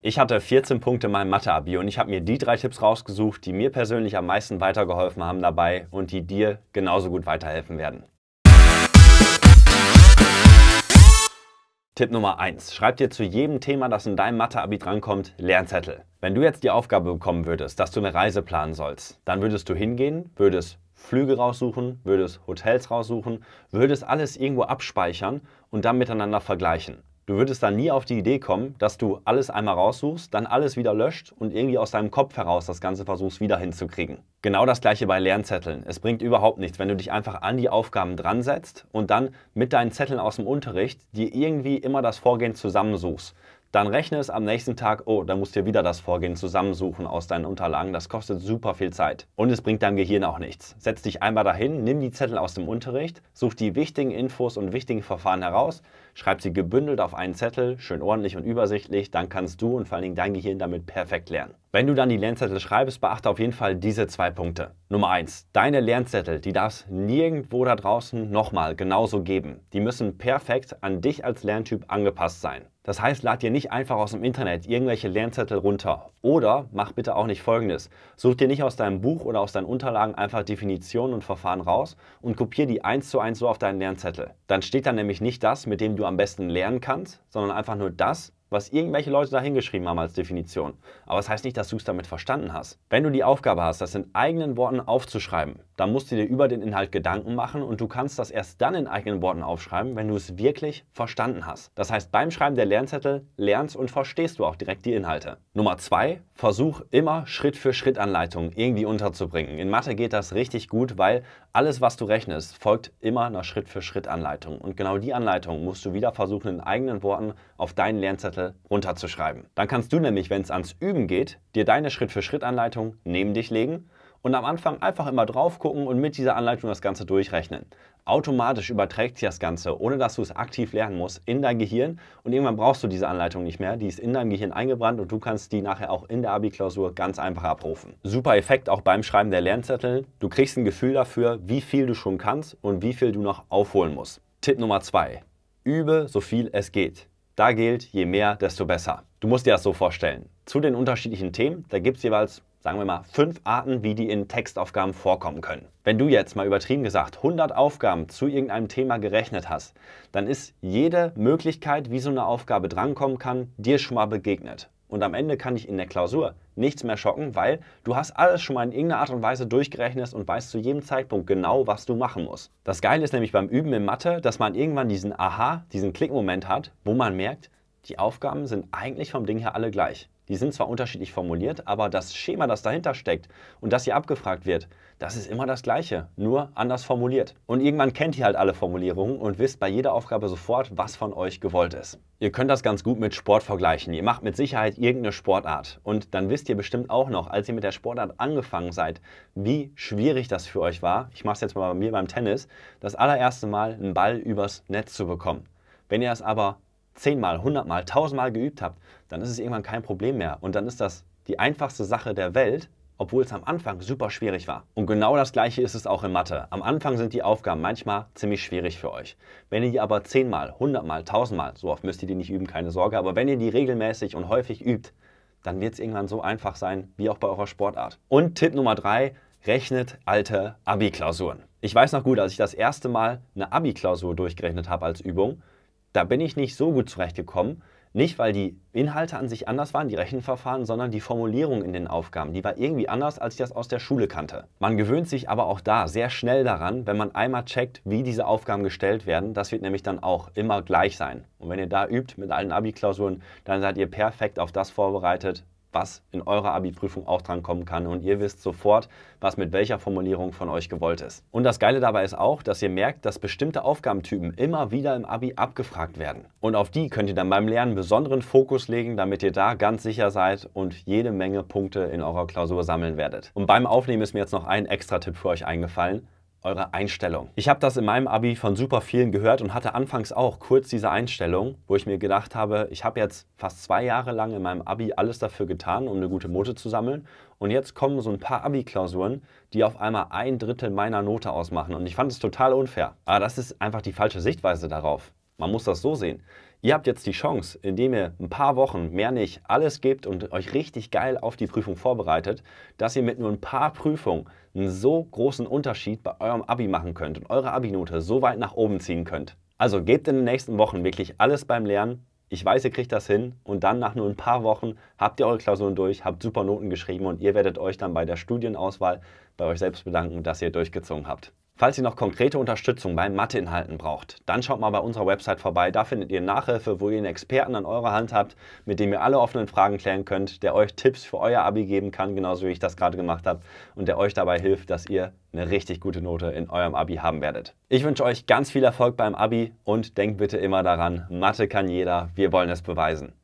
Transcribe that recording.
Ich hatte 14 Punkte in meinem Mathe-Abi und ich habe mir die drei Tipps rausgesucht, die mir persönlich am meisten weitergeholfen haben dabei und die dir genauso gut weiterhelfen werden. Tipp Nummer 1. Schreib dir zu jedem Thema, das in deinem Mathe-Abi drankommt, Lernzettel. Wenn du jetzt die Aufgabe bekommen würdest, dass du eine Reise planen sollst, dann würdest du hingehen, würdest Flüge raussuchen, würdest Hotels raussuchen, würdest alles irgendwo abspeichern und dann miteinander vergleichen. Du würdest dann nie auf die Idee kommen, dass du alles einmal raussuchst, dann alles wieder löscht und irgendwie aus deinem Kopf heraus das Ganze versuchst wieder hinzukriegen. Genau das gleiche bei Lernzetteln. Es bringt überhaupt nichts, wenn du dich einfach an die Aufgaben dran setzt und dann mit deinen Zetteln aus dem Unterricht dir irgendwie immer das Vorgehen zusammensuchst dann rechne es am nächsten Tag, oh, dann musst du dir wieder das Vorgehen zusammensuchen aus deinen Unterlagen. Das kostet super viel Zeit. Und es bringt deinem Gehirn auch nichts. Setz dich einmal dahin, nimm die Zettel aus dem Unterricht, such die wichtigen Infos und wichtigen Verfahren heraus, schreib sie gebündelt auf einen Zettel, schön ordentlich und übersichtlich, dann kannst du und vor allen Dingen dein Gehirn damit perfekt lernen. Wenn du dann die Lernzettel schreibst, beachte auf jeden Fall diese zwei Punkte. Nummer eins: Deine Lernzettel, die darf es nirgendwo da draußen nochmal genauso geben. Die müssen perfekt an dich als Lerntyp angepasst sein. Das heißt, lad dir nicht einfach aus dem Internet irgendwelche Lernzettel runter. Oder mach bitte auch nicht folgendes. Such dir nicht aus deinem Buch oder aus deinen Unterlagen einfach Definitionen und Verfahren raus und kopier die eins zu eins so auf deinen Lernzettel. Dann steht da nämlich nicht das, mit dem du am besten lernen kannst, sondern einfach nur das, was irgendwelche Leute da hingeschrieben haben als Definition. Aber das heißt nicht, dass du es damit verstanden hast. Wenn du die Aufgabe hast, das in eigenen Worten aufzuschreiben, dann musst du dir über den Inhalt Gedanken machen und du kannst das erst dann in eigenen Worten aufschreiben, wenn du es wirklich verstanden hast. Das heißt, beim Schreiben der Lernzettel lernst und verstehst du auch direkt die Inhalte. Nummer zwei, versuch immer Schritt für Schritt Anleitungen irgendwie unterzubringen. In Mathe geht das richtig gut, weil alles, was du rechnest, folgt immer einer Schritt für Schritt Anleitung. Und genau die Anleitung musst du wieder versuchen, in eigenen Worten auf deinen Lernzettel Schritte runterzuschreiben. Dann kannst du nämlich, wenn es ans Üben geht, dir deine Schritt-für-Schritt-Anleitung neben dich legen und am Anfang einfach immer drauf gucken und mit dieser Anleitung das Ganze durchrechnen. Automatisch überträgt sich das Ganze, ohne dass du es aktiv lernen musst, in dein Gehirn und irgendwann brauchst du diese Anleitung nicht mehr. Die ist in deinem Gehirn eingebrannt und du kannst die nachher auch in der Abi-Klausur ganz einfach abrufen. Super Effekt auch beim Schreiben der Lernzettel. Du kriegst ein Gefühl dafür, wie viel du schon kannst und wie viel du noch aufholen musst. Tipp Nummer zwei: Übe so viel es geht. Da gilt, je mehr, desto besser. Du musst dir das so vorstellen. Zu den unterschiedlichen Themen, da gibt es jeweils, sagen wir mal, fünf Arten, wie die in Textaufgaben vorkommen können. Wenn du jetzt mal übertrieben gesagt 100 Aufgaben zu irgendeinem Thema gerechnet hast, dann ist jede Möglichkeit, wie so eine Aufgabe drankommen kann, dir schon mal begegnet. Und am Ende kann dich in der Klausur nichts mehr schocken, weil du hast alles schon mal in irgendeiner Art und Weise durchgerechnet und weißt zu jedem Zeitpunkt genau, was du machen musst. Das Geile ist nämlich beim Üben in Mathe, dass man irgendwann diesen Aha, diesen Klickmoment hat, wo man merkt, die Aufgaben sind eigentlich vom Ding her alle gleich. Die sind zwar unterschiedlich formuliert, aber das Schema, das dahinter steckt und das hier abgefragt wird, das ist immer das gleiche, nur anders formuliert. Und irgendwann kennt ihr halt alle Formulierungen und wisst bei jeder Aufgabe sofort, was von euch gewollt ist. Ihr könnt das ganz gut mit Sport vergleichen. Ihr macht mit Sicherheit irgendeine Sportart und dann wisst ihr bestimmt auch noch, als ihr mit der Sportart angefangen seid, wie schwierig das für euch war. Ich mache es jetzt mal bei mir beim Tennis, das allererste Mal einen Ball übers Netz zu bekommen. Wenn ihr es aber zehnmal, hundertmal, tausendmal geübt habt, dann ist es irgendwann kein Problem mehr. Und dann ist das die einfachste Sache der Welt, obwohl es am Anfang super schwierig war. Und genau das gleiche ist es auch in Mathe. Am Anfang sind die Aufgaben manchmal ziemlich schwierig für euch. Wenn ihr die aber zehnmal, hundertmal, tausendmal, so oft müsst ihr die nicht üben, keine Sorge, aber wenn ihr die regelmäßig und häufig übt, dann wird es irgendwann so einfach sein, wie auch bei eurer Sportart. Und Tipp Nummer drei, rechnet alte Abi-Klausuren. Ich weiß noch gut, als ich das erste Mal eine Abi-Klausur durchgerechnet habe als Übung, da bin ich nicht so gut zurechtgekommen. Nicht, weil die Inhalte an sich anders waren, die Rechenverfahren, sondern die Formulierung in den Aufgaben. Die war irgendwie anders, als ich das aus der Schule kannte. Man gewöhnt sich aber auch da sehr schnell daran, wenn man einmal checkt, wie diese Aufgaben gestellt werden. Das wird nämlich dann auch immer gleich sein. Und wenn ihr da übt mit allen Abi-Klausuren, dann seid ihr perfekt auf das vorbereitet, was in eurer Abi-Prüfung auch dran kommen kann und ihr wisst sofort, was mit welcher Formulierung von euch gewollt ist. Und das Geile dabei ist auch, dass ihr merkt, dass bestimmte Aufgabentypen immer wieder im Abi abgefragt werden. Und auf die könnt ihr dann beim Lernen besonderen Fokus legen, damit ihr da ganz sicher seid und jede Menge Punkte in eurer Klausur sammeln werdet. Und beim Aufnehmen ist mir jetzt noch ein extra Tipp für euch eingefallen eure Einstellung. Ich habe das in meinem Abi von super vielen gehört und hatte anfangs auch kurz diese Einstellung, wo ich mir gedacht habe, ich habe jetzt fast zwei Jahre lang in meinem Abi alles dafür getan, um eine gute Note zu sammeln. Und jetzt kommen so ein paar Abi-Klausuren, die auf einmal ein Drittel meiner Note ausmachen. Und ich fand es total unfair. Aber das ist einfach die falsche Sichtweise darauf. Man muss das so sehen. Ihr habt jetzt die Chance, indem ihr ein paar Wochen, mehr nicht, alles gebt und euch richtig geil auf die Prüfung vorbereitet, dass ihr mit nur ein paar Prüfungen einen so großen Unterschied bei eurem Abi machen könnt und eure Abi-Note so weit nach oben ziehen könnt. Also gebt in den nächsten Wochen wirklich alles beim Lernen. Ich weiß, ihr kriegt das hin und dann nach nur ein paar Wochen habt ihr eure Klausuren durch, habt super Noten geschrieben und ihr werdet euch dann bei der Studienauswahl bei euch selbst bedanken, dass ihr durchgezogen habt. Falls ihr noch konkrete Unterstützung bei Matheinhalten braucht, dann schaut mal bei unserer Website vorbei. Da findet ihr Nachhilfe, wo ihr einen Experten an eurer Hand habt, mit dem ihr alle offenen Fragen klären könnt, der euch Tipps für euer Abi geben kann, genauso wie ich das gerade gemacht habe, und der euch dabei hilft, dass ihr eine richtig gute Note in eurem Abi haben werdet. Ich wünsche euch ganz viel Erfolg beim Abi und denkt bitte immer daran, Mathe kann jeder, wir wollen es beweisen.